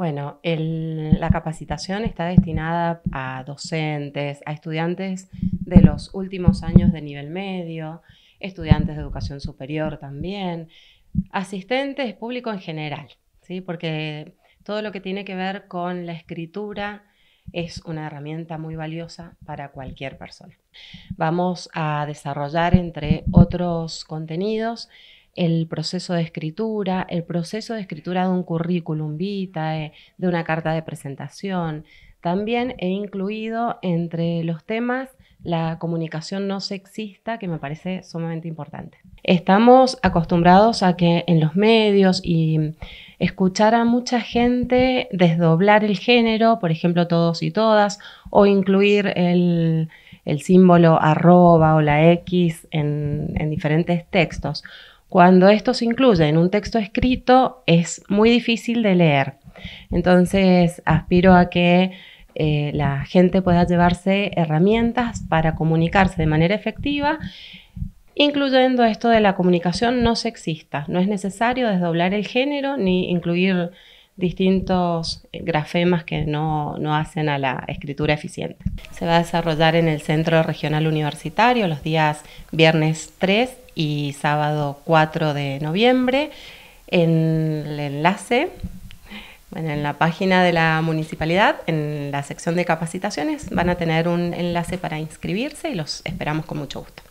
Bueno, la capacitación está destinada a docentes, a estudiantes de los últimos años de nivel medio, estudiantes de educación superior también, asistentes, público en general, ¿sí? porque todo lo que tiene que ver con la escritura es una herramienta muy valiosa para cualquier persona. Vamos a desarrollar, entre otros contenidos, el proceso de escritura, el proceso de escritura de un currículum vitae, de una carta de presentación. También he incluido entre los temas la comunicación no sexista, que me parece sumamente importante. Estamos acostumbrados a que en los medios y escuchar a mucha gente desdoblar el género, por ejemplo, todos y todas, o incluir el, símbolo arroba o la X en diferentes textos. Cuando esto se incluye en un texto escrito es muy difícil de leer. Entonces aspiro a que eh, la gente pueda llevarse herramientas para comunicarse de manera efectiva, incluyendo esto de la comunicación no sexista. No es necesario desdoblar el género ni incluir distintos eh, grafemas que no, hacen a la escritura eficiente. Se va a desarrollar en el Centro Regional Universitario los días viernes 3 y sábado 4 de noviembre. En el enlace, en la página de la municipalidad, en la sección de capacitaciones, van a tener un enlace para inscribirse y los esperamos con mucho gusto.